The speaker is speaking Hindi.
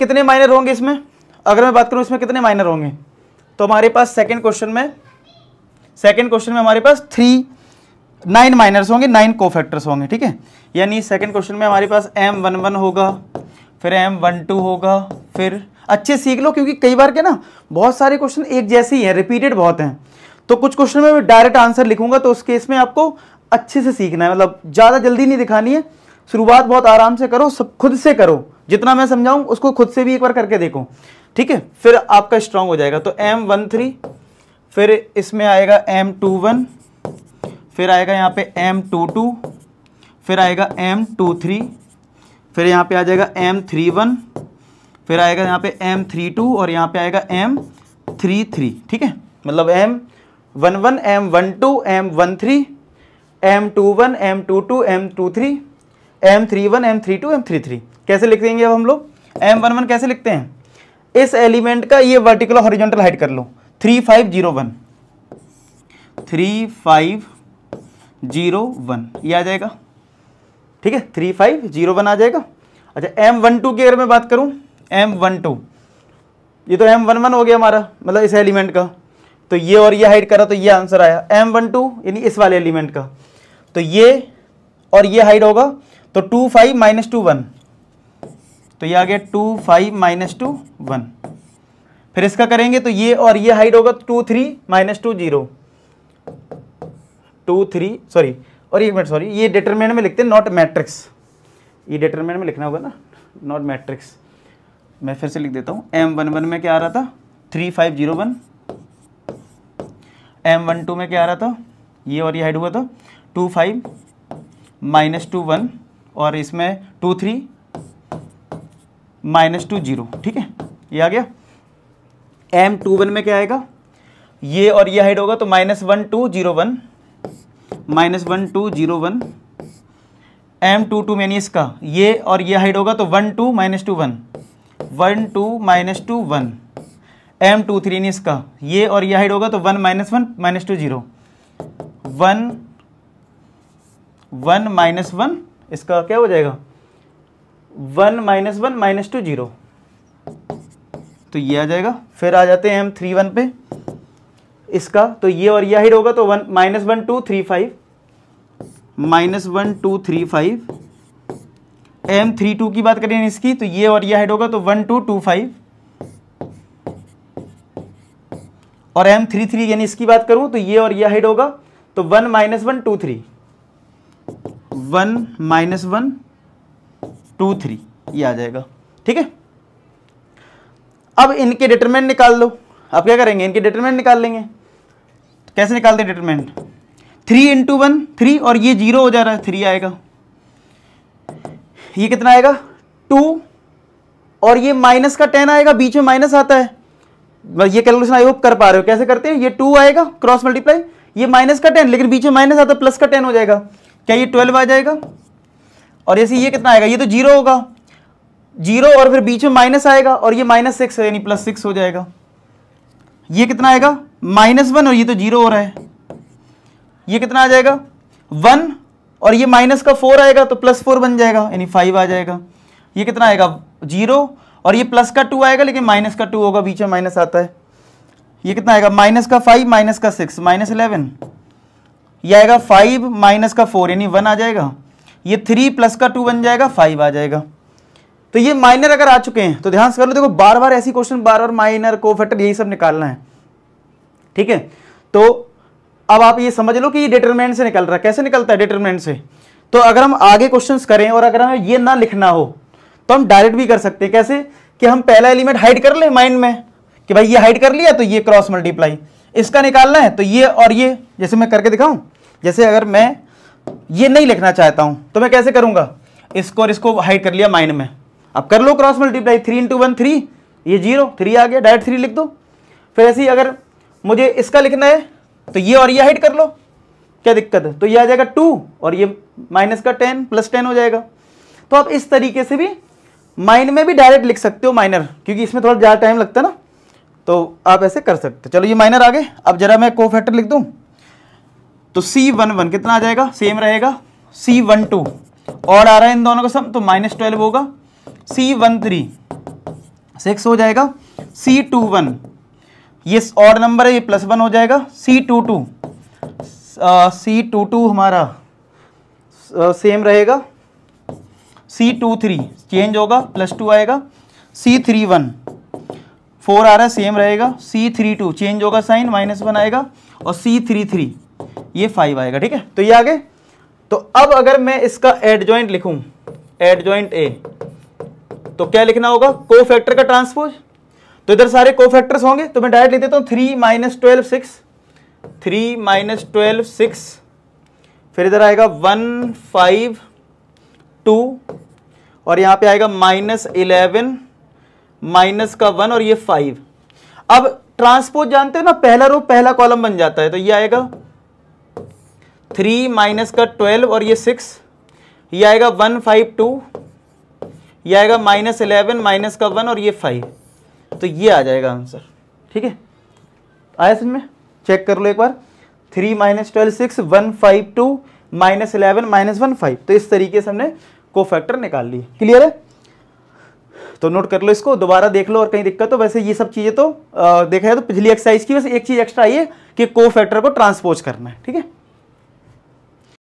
कितने माइनर होंगे इसमें अगर मैं बात करूं इसमें कितने माइनर होंगे तो हमारे पास सेकंड क्वेश्चन में सेकंड क्वेश्चन में हमारे पास थ्री नाइन माइनर्स होंगे नाइन को होंगे ठीक है यानी सेकेंड क्वेश्चन में हमारे पास एम होगा फिर एम होगा फिर अच्छे सीख लो क्योंकि कई बार के ना बहुत सारे क्वेश्चन एक जैसे ही हैं रिपीटेड बहुत हैं तो कुछ क्वेश्चन में डायरेक्ट आंसर लिखूंगा तो उस केस में आपको अच्छे से सीखना है मतलब ज़्यादा जल्दी नहीं दिखानी है शुरुआत बहुत आराम से करो सब खुद से करो जितना मैं समझाऊं उसको खुद से भी एक बार करके देखो ठीक है फिर आपका स्ट्रांग हो जाएगा तो एम वन थ्री फिर इसमें आएगा एम टू वन फिर आएगा यहाँ पे एम टू टू फिर आएगा एम टू थ्री फिर यहाँ पे आ जाएगा एम थ्री वन फिर आएगा यहाँ पे एम थ्री टू और यहाँ पे आएगा एम थ्री थ्री ठीक है मतलब M one one M one two M one three M two one M two two M two three M three one M three two M three three कैसे लिख देंगे अब हम लोग एम वन वन कैसे लिखते हैं इस एलिमेंट का ये वर्टिकल हॉरिजॉन्टल हाइट कर लो three five zero one three five zero one ये आ जाएगा ठीक है थ्री फाइव जीरो वन आ जाएगा अच्छा एम वन टू की अगर मैं बात करूं एम वन टू ये तो एम वन वन हो गया हमारा मतलब इस एलिमेंट का तो ये और ये हाइट करा तो ये आंसर आया एम वन टू यानी इस वाले एलिमेंट का तो ये और ये हाइट होगा तो two five minus two one तो ये आ गया two five minus two one फिर इसका करेंगे तो ये और ये हाइट होगा two three minus two zero two three sorry और एक मिनट सॉरी ये डिटरमिनेंट में लिखते हैं नॉट मैट्रिक्स ये डिटरमिनेंट में लिखना होगा ना नॉट मैट्रिक्स मैं फिर से लिख देता हूँ एम वन वन में क्या आ रहा था three five zero one M one two में क्या आ रहा था ये और ये हाइड हुआ था two five minus two one और इसमें two three minus two zero ठीक है ये आ गया एम टू वन में क्या आएगा ये और ये हाइट होगा तो minus one two zero one minus one two zero one M two two मैनी इसका ये और ये हाइट होगा तो one two minus two one one two minus two one M two three नहीं इसका ये और ये हाइट होगा तो one minus one minus two zero one one minus one इसका क्या हो जाएगा one minus one minus two zero तो ये आ जाएगा फिर आ जाते हैं हम थ्री वन पे इसका तो ये और यह हाइड होगा तो one minus one two three five minus one two three five M three two की बात करें इसकी तो ये और यह हिट होगा तो वन टू टू फाइव और एम थ्री थ्री यानी इसकी बात करूं तो ये और यह हिट होगा तो one minus one two three one minus one two three ये आ जाएगा ठीक है अब इनके डिटरमेंट निकाल लो अब क्या करेंगे इनके डिटरमेंट निकाल लेंगे तो कैसे निकालते determinant three into one three और ये जीरो हो जा रहा है थ्री आएगा ये कितना आएगा टू और ये माइनस का टेन आएगा बीच में माइनस आता है ये कैलकुलेशन आई होप कर पा रहे हो कैसे करते हैं ये टू आएगा क्रॉस मल्टीप्लाई ये माइनस का टेन लेकिन बीच में माइनस आता है प्लस का टेन हो जाएगा क्या ये ट्वेल्व आ जाएगा और ऐसे ये कितना आएगा ये तो जीरो होगा जीरो और फिर बीच में माइनस आएगा और ये माइनस सिक्स यानी प्लस सिक्स हो जाएगा ये कितना आएगा माइनस वन और ये तो जीरो हो रहा है ये कितना आ जाएगा वन और ये माइनस का फोर आएगा तो प्लस फोर बन जाएगा यानी फाइव आ जाएगा ये कितना आएगा जीरो और ये प्लस का टू आएगा लेकिन माइनस का टू होगा बीच में माइनस आता है ये कितना आएगा माइनस का फाइव माइनस का सिक्स माइनस इलेवन ये आएगा फाइव माइनस का फोर यानी वन आ जाएगा ये थ्री प्लस का टू बन जाएगा फाइव आ जाएगा तो ये माइनर अगर आ चुके हैं तो ध्यान से कर लो देखो बार बार ऐसी क्वेश्चन बार बार माइनर को फैक्टर यही सब निकालना है ठीक है तो अब आप ये समझ लो कि ये डिटरमिनेंट से निकल रहा है कैसे निकलता है डिटरमिनेंट से तो अगर हम आगे क्वेश्चंस करें और अगर हमें ये ना लिखना हो तो हम डायरेक्ट भी कर सकते हैं कैसे कि हम पहला एलिमेंट हाइड कर ले माइंड में कि भाई ये हाइड कर लिया तो ये क्रॉस मल्टीप्लाई इसका निकालना है तो ये और ये जैसे मैं करके दिखाऊं जैसे अगर मैं ये नहीं लिखना चाहता हूं तो मैं कैसे करूंगा इसको और इसको हाइड कर लिया माइन में अब कर लो cross multiply three into one three ये जीरो थ्री आ गया डायरेक्ट थ्री लिख दो फिर ऐसे ही अगर मुझे इसका लिखना है तो ये और ये हाइड कर लो क्या दिक्कत है तो ये आ जाएगा टू और ये माइनस का टेन प्लस टेन हो जाएगा तो आप इस तरीके से भी माइन में भी डायरेक्ट लिख सकते हो माइनर क्योंकि इसमें थोड़ा ज़्यादा टाइम लगता है ना तो आप ऐसे कर सकते हो चलो ये माइनर आ गए अब जरा मैं को फैक्टर लिख दूँ तो सी वन वन कितना आ जाएगा सेम रहेगा सी वन टू और आ रहा है इन दोनों का सम तो माइनस ट्वेल्व होगा सी वन थ्री सिक्स हो जाएगा सी टू वन ये और नंबर है ये प्लस वन हो जाएगा C two two C two two हमारा सेम uh, रहेगा सी टू थ्री चेंज होगा प्लस टू आएगा सी थ्री वन फोर आ रहा है सेम रहेगा सी थ्री टू चेंज होगा साइन माइनस वन आएगा और सी थ्री थ्री ये फाइव आएगा ठीक है तो ये आगे तो अब अगर मैं इसका एड ज्वाइंट लिखूं एड ज्वाइंट ए तो क्या लिखना होगा को फैक्टर का ट्रांसपोज तो इधर सारे को फैक्टर्स होंगे तो मैं डायरेक्ट लिख देता हूं three minus twelve six three minus twelve six फिर इधर आएगा वन फाइव टू और यहां पे आएगा माइनस इलेवन माइनस का वन और ये फाइव अब ट्रांसपोज जानते हो ना पहला रो पहला कॉलम बन जाता है तो ये आएगा थ्री माइनस का ट्वेल्व और ये सिक्स ये आएगा वन फाइव टू ये आएगा माइनस इलेवन माइनस का वन और ये फाइव तो ये आ जाएगा आंसर ठीक है आया समझ में चेक कर लो एक बार three minus twelve six one five two minus eleven minus one five तो इस तरीके से हमने को फैक्टर निकाल लिए क्लियर है तो नोट कर लो इसको दोबारा देख लो और कहीं दिक्कत हो वैसे ये सब चीज़ें तो आ, देखा है तो पिछली एक्सरसाइज की वैसे एक चीज़ एक्स्ट्रा आई है कि को फैक्टर को ट्रांसपोज करना है ठीक है